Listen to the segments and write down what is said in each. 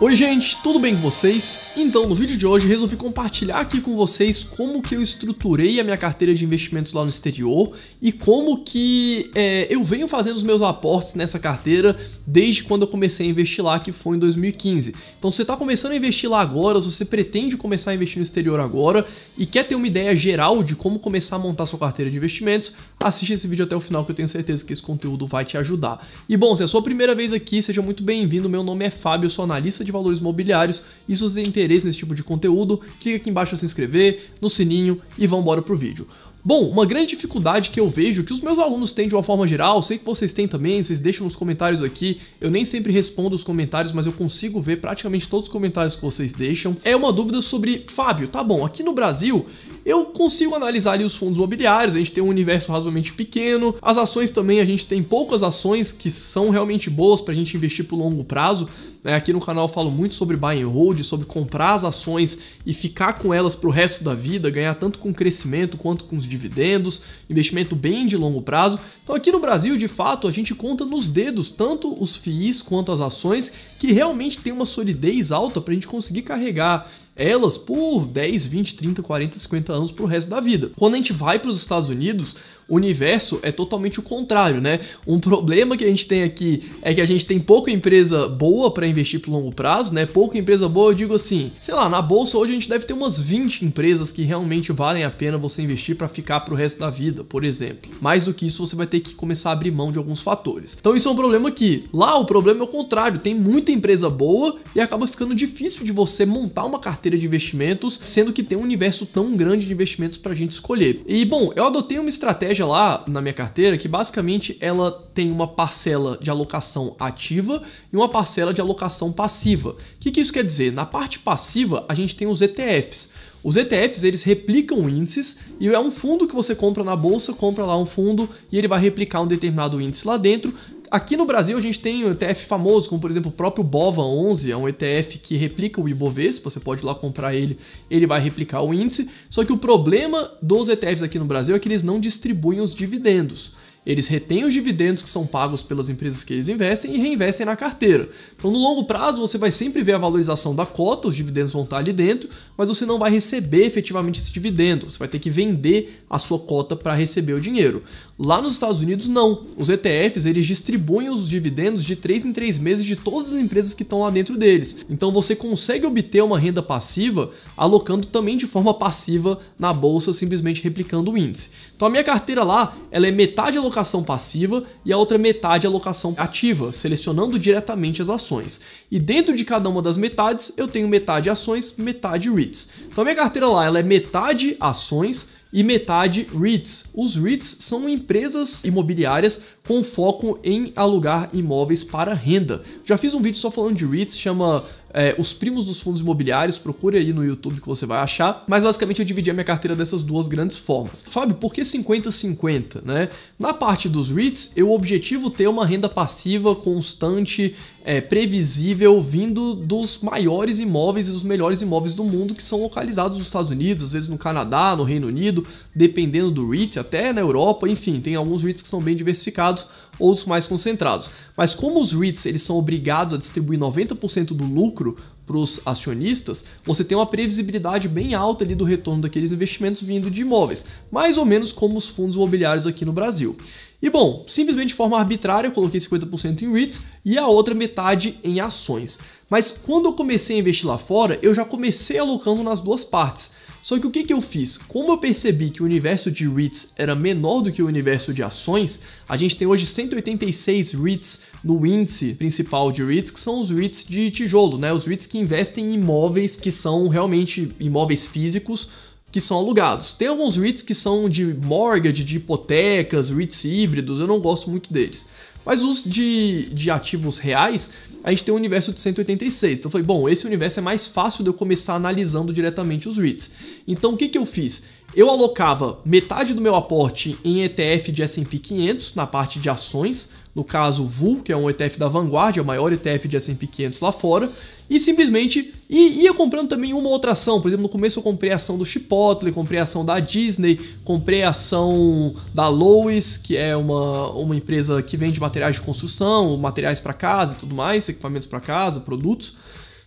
Oi gente, tudo bem com vocês? Então, no vídeo de hoje resolvi compartilhar aqui com vocês como que eu estruturei a minha carteira de investimentos lá no exterior e como que é, eu venho fazendo os meus aportes nessa carteira desde quando eu comecei a investir lá, que foi em 2015. Então, se você está começando a investir lá agora, se você pretende começar a investir no exterior agora e quer ter uma ideia geral de como começar a montar sua carteira de investimentos, assiste esse vídeo até o final que eu tenho certeza que esse conteúdo vai te ajudar. E bom, se é a sua primeira vez aqui, seja muito bem-vindo, meu nome é Fábio, eu sou analista de de valores imobiliários. E se você tem interesse nesse tipo de conteúdo, clica aqui embaixo para se inscrever, no sininho e vambora pro vídeo. Bom, uma grande dificuldade que eu vejo que os meus alunos têm de uma forma geral, sei que vocês têm também, vocês deixam nos comentários aqui. Eu nem sempre respondo os comentários, mas eu consigo ver praticamente todos os comentários que vocês deixam. É uma dúvida sobre, Fábio, tá bom, aqui no Brasil eu consigo analisar ali os fundos imobiliários, a gente tem um universo razoavelmente pequeno, as ações também, a gente tem poucas ações que são realmente boas para a gente investir por longo prazo, né? Aqui no canal eu falo muito sobre buy and hold, sobre comprar as ações e ficar com elas para o resto da vida, ganhar tanto com crescimento quanto com os dividendos, investimento bem de longo prazo. Então aqui no Brasil, de fato, a gente conta nos dedos tanto os FIIs quanto as ações que realmente tem uma solidez alta para a gente conseguir carregar elas por 10, 20, 30, 40, 50 anos para o resto da vida. Quando a gente vai para os Estados Unidos, universo é totalmente o contrário, né? Um problema que a gente tem aqui é que a gente tem pouca empresa boa para investir pro longo prazo, né? Pouca empresa boa, eu digo assim, sei lá, na bolsa hoje a gente deve ter umas 20 empresas que realmente valem a pena você investir para ficar pro resto da vida, por exemplo. Mais do que isso, você vai ter que começar a abrir mão de alguns fatores. Então isso é um problema aqui. Lá o problema é o contrário, tem muita empresa boa e acaba ficando difícil de você montar uma carteira de investimentos, sendo que tem um universo tão grande de investimentos pra gente escolher. E bom, eu adotei uma estratégia estratégia lá na minha carteira que basicamente ela tem uma parcela de alocação ativa e uma parcela de alocação passiva. O que, que isso quer dizer? Na parte passiva, a gente tem os ETFs. Os ETFs eles replicam índices e é um fundo que você compra na bolsa, compra lá um fundo e ele vai replicar um determinado índice lá dentro aqui no Brasil a gente tem um ETF famoso, como por exemplo o próprio BOVA11, é um ETF que replica o Ibovespa, você pode ir lá comprar ele, ele vai replicar o índice. Só que o problema dos ETFs aqui no Brasil é que eles não distribuem os dividendos. Eles retêm os dividendos que são pagos pelas empresas que eles investem e reinvestem na carteira. Então, no longo prazo, você vai sempre ver a valorização da cota, os dividendos vão estar ali dentro, mas você não vai receber efetivamente esse dividendo. Você vai ter que vender a sua cota para receber o dinheiro. Lá nos Estados Unidos, não. Os ETFs, eles distribuem os dividendos de 3 em 3 meses de todas as empresas que estão lá dentro deles. Então você consegue obter uma renda passiva alocando também de forma passiva na bolsa, simplesmente replicando o índice. Então a minha carteira lá, ela é metade alocação passiva e a outra metade alocação ativa, selecionando diretamente as ações. E dentro de cada uma das metades, eu tenho metade ações, metade REITs. Então a minha carteira lá, ela é metade ações, e metade REITs. Os REITs são empresas imobiliárias com foco em alugar imóveis para renda. Já fiz um vídeo só falando de REITs, chama é, Os Primos dos Fundos Imobiliários, procure aí no YouTube que você vai achar. Mas basicamente eu dividi a minha carteira dessas duas grandes formas. Fábio, por que 50-50? Né? Na parte dos REITs, eu objetivo ter uma renda passiva constante é, previsível vindo dos maiores imóveis e dos melhores imóveis do mundo que são localizados nos Estados Unidos, às vezes no Canadá, no Reino Unido, dependendo do REIT, até na Europa, enfim, tem alguns REITs que são bem diversificados, outros mais concentrados. Mas como os REITs eles são obrigados a distribuir 90% do lucro para os acionistas, você tem uma previsibilidade bem alta ali do retorno daqueles investimentos vindo de imóveis, mais ou menos como os fundos imobiliários aqui no Brasil. E bom, simplesmente de forma arbitrária, eu coloquei 50% em REITs e a outra metade em ações. Mas quando eu comecei a investir lá fora, eu já comecei alocando nas duas partes. Só que o que, que eu fiz? Como eu percebi que o universo de REITs era menor do que o universo de ações, a gente tem hoje 186 REITs no índice principal de REITs, que são os REITs de tijolo, né? Os REITs que investem em imóveis que são realmente imóveis físicos que são alugados. Tem alguns REITs que são de mortgage, de hipotecas, REITs híbridos, eu não gosto muito deles. Mas os de, de ativos reais, a gente tem um universo de 186. Então eu falei, bom, esse universo é mais fácil de eu começar analisando diretamente os REITs. Então o que, que eu fiz? Eu alocava metade do meu aporte em ETF de S&P 500 na parte de ações, no caso VUL, que é um ETF da Vanguard, é o maior ETF de S&P 500 lá fora, e simplesmente e ia comprando também uma outra ação. Por exemplo, no começo eu comprei a ação do Chipotle, comprei a ação da Disney, comprei a ação da Lois, que é uma, uma empresa que vende materiais de construção, materiais para casa e tudo mais, equipamentos para casa, produtos.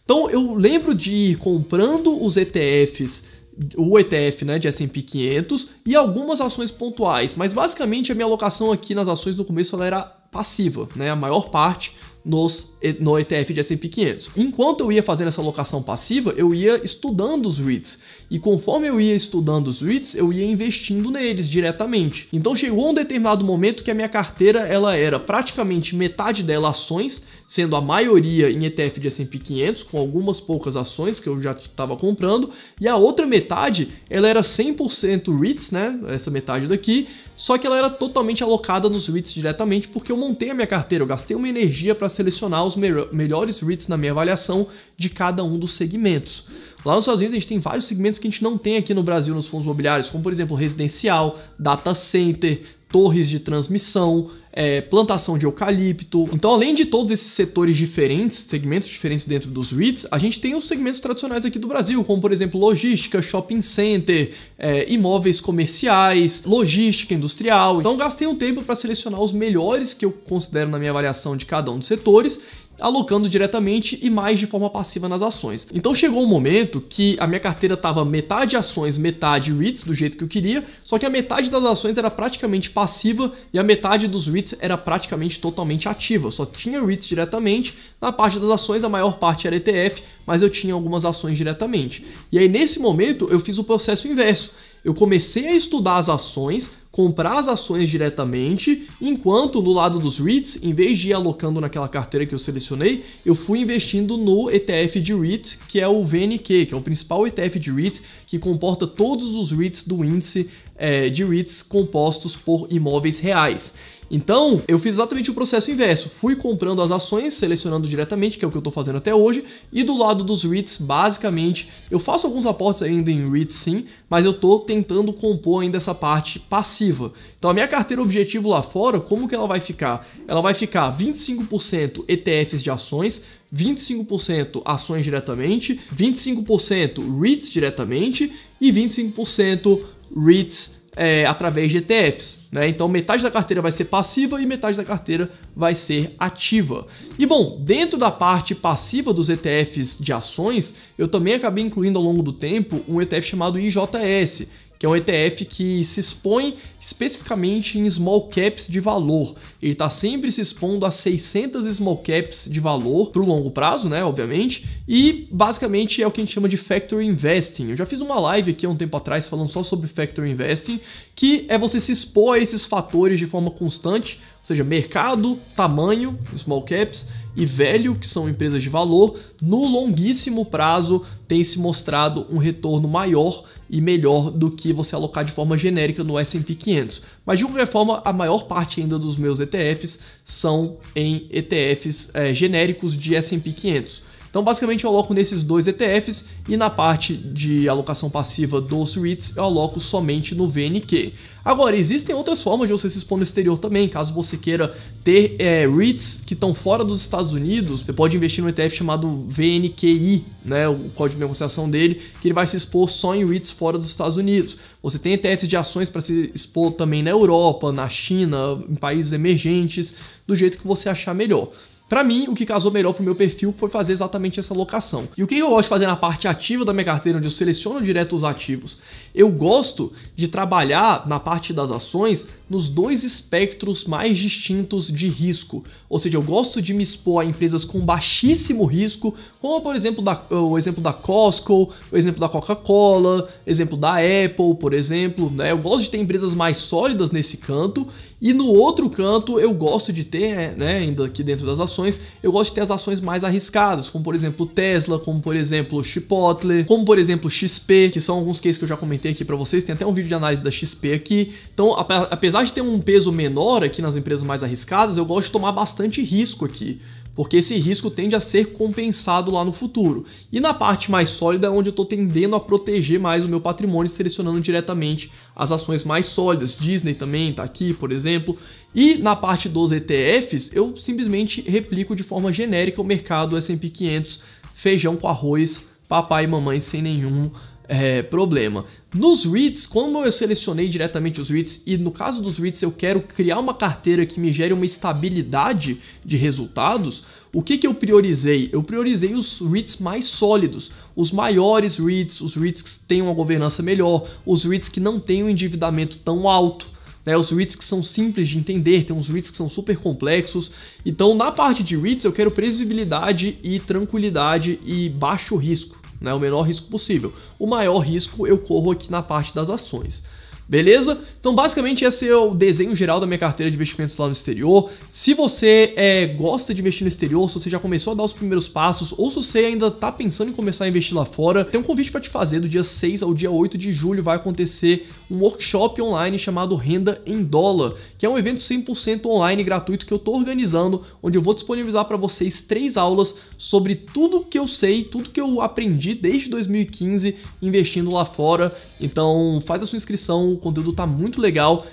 Então eu lembro de ir comprando os ETFs o ETF né, de S&P 500 e algumas ações pontuais, mas basicamente a minha alocação aqui nas ações no começo ela era passiva, né? A maior parte nos, no ETF de S&P 500. Enquanto eu ia fazendo essa alocação passiva, eu ia estudando os REITs. E conforme eu ia estudando os REITs, eu ia investindo neles diretamente. Então chegou um determinado momento que a minha carteira ela era praticamente metade dela ações, sendo a maioria em ETF de S&P 500, com algumas poucas ações que eu já estava comprando, e a outra metade ela era 100% REITs, né? Essa metade daqui, só que ela era totalmente alocada nos REITs diretamente porque eu montei a minha carteira, eu gastei uma energia para selecionar os me melhores REITs na minha avaliação de cada um dos segmentos. Lá nos Estados Unidos a gente tem vários segmentos que a gente não tem aqui no Brasil nos fundos imobiliários, como por exemplo residencial, data center, torres de transmissão, é, plantação de eucalipto. Então, além de todos esses setores diferentes, segmentos diferentes dentro dos REITs, a gente tem os segmentos tradicionais aqui do Brasil, como por exemplo logística, shopping center, é, imóveis comerciais, logística industrial. Então, gastei um tempo para selecionar os melhores que eu considero na minha avaliação de cada um dos setores alocando diretamente e mais de forma passiva nas ações. Então chegou um momento que a minha carteira estava metade ações, metade REITs, do jeito que eu queria, só que a metade das ações era praticamente passiva e a metade dos REITs era praticamente totalmente ativa. só tinha REITs diretamente, na parte das ações a maior parte era ETF, mas eu tinha algumas ações diretamente. E aí nesse momento eu fiz o processo inverso. Eu comecei a estudar as ações, comprar as ações diretamente, enquanto no lado dos REITs, em vez de ir alocando naquela carteira que eu selecionei, eu fui investindo no ETF de REIT, que é o VNQ, que é o principal ETF de REIT, que comporta todos os REITs do índice é, de REITs compostos por imóveis reais. Então, eu fiz exatamente o processo inverso. Fui comprando as ações, selecionando diretamente, que é o que eu estou fazendo até hoje, e do lado dos REITs, basicamente, eu faço alguns aportes ainda em REITs sim, mas eu estou tentando compor ainda essa parte passiva. Então, a minha carteira objetivo lá fora, como que ela vai ficar? Ela vai ficar 25% ETFs de ações, 25% ações diretamente, 25% REITs diretamente e 25% REITs é, através de ETFs. Né? Então, metade da carteira vai ser passiva e metade da carteira vai ser ativa. E bom, dentro da parte passiva dos ETFs de ações, eu também acabei incluindo ao longo do tempo um ETF chamado IJS, que é um ETF que se expõe especificamente em small caps de valor. Ele está sempre se expondo a 600 small caps de valor para o longo prazo, né, obviamente, e basicamente é o que a gente chama de factor investing. Eu já fiz uma live aqui há um tempo atrás falando só sobre factor investing, que é você se expor a esses fatores de forma constante, ou seja, mercado, tamanho, small caps, e Velho, que são empresas de valor, no longuíssimo prazo tem se mostrado um retorno maior e melhor do que você alocar de forma genérica no S&P 500. Mas de qualquer forma, a maior parte ainda dos meus ETFs são em ETFs é, eh, genéricos de S&P 500. Então, basicamente, eu aloco nesses dois ETFs e na parte de alocação passiva dos REITs eu aloco somente no VNQ. Agora, existem outras formas de você se expor no exterior também, caso você queira ter é, REITs que estão fora dos Estados Unidos, você pode investir num ETF chamado VNQI, né, o código de negociação dele, que ele vai se expor só em REITs fora dos Estados Unidos. Você tem ETFs de ações para se expor também na Europa, na China, em países emergentes, do jeito que você achar melhor. Para mim, o que casou melhor pro meu perfil foi fazer exatamente essa locação. E o que eu gosto de fazer na parte ativa da minha carteira, onde eu seleciono direto os ativos? Eu gosto de trabalhar na parte das ações nos dois espectros mais distintos de risco. Ou seja, eu gosto de me expor a empresas com baixíssimo risco, como por exemplo da, o exemplo da Costco, o exemplo da Coca-Cola, exemplo da Apple, por exemplo. Né? Eu gosto de ter empresas mais sólidas nesse canto e no outro canto, eu gosto de ter, né, ainda aqui dentro das ações, eu gosto de ter as ações mais arriscadas, como por exemplo Tesla, como por exemplo Chipotle, como por exemplo XP, que são alguns cases que eu já comentei aqui para vocês, tem até um vídeo de análise da XP aqui. Então, apesar de ter um peso menor aqui nas empresas mais arriscadas, eu gosto de tomar bastante risco aqui porque esse risco tende a ser compensado lá no futuro. E na parte mais sólida é onde eu estou tendendo a proteger mais o meu patrimônio, selecionando diretamente as ações mais sólidas. Disney também está aqui, por exemplo. E na parte dos ETFs, eu simplesmente replico de forma genérica o mercado S&P 500, feijão com arroz, papai e mamãe sem nenhum é, problema. Nos REITs, como eu selecionei diretamente os REITs e no caso dos REITs eu quero criar uma carteira que me gere uma estabilidade de resultados, o que, que eu priorizei? Eu priorizei os REITs mais sólidos, os maiores REITs, os REITs que têm uma governança melhor, os REITs que não têm um endividamento tão alto. Né, os REITs que são simples de entender, tem uns REITs que são super complexos. Então, na parte de REITs, eu quero previsibilidade e tranquilidade e baixo risco né, o menor risco possível. O maior risco eu corro aqui na parte das ações. Beleza? Então, basicamente, esse é o desenho geral da minha carteira de investimentos lá no exterior. Se você é, gosta de investir no exterior, se você já começou a dar os primeiros passos, ou se você ainda está pensando em começar a investir lá fora, tem um convite para te fazer. Do dia 6 ao dia 8 de julho vai acontecer um workshop online chamado Renda em Dólar, que é um evento 100% online gratuito que eu estou organizando, onde eu vou disponibilizar para vocês três aulas sobre tudo que eu sei, tudo que eu aprendi desde 2015 investindo lá fora. Então, faz a sua inscrição conteúdo tá muito legal.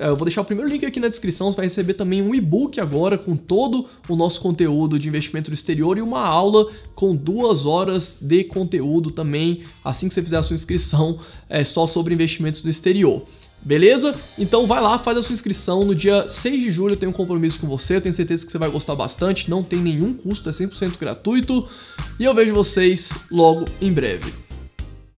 É, eu vou deixar o primeiro link aqui na descrição, você vai receber também um e-book agora com todo o nosso conteúdo de investimento no exterior e uma aula com duas horas de conteúdo também, assim que você fizer a sua inscrição, é só sobre investimentos no exterior. Beleza? Então vai lá, faz a sua inscrição. No dia 6 de julho eu tenho um compromisso com você. Eu tenho certeza que você vai gostar bastante. Não tem nenhum custo, é 100% gratuito. E eu vejo vocês logo em breve.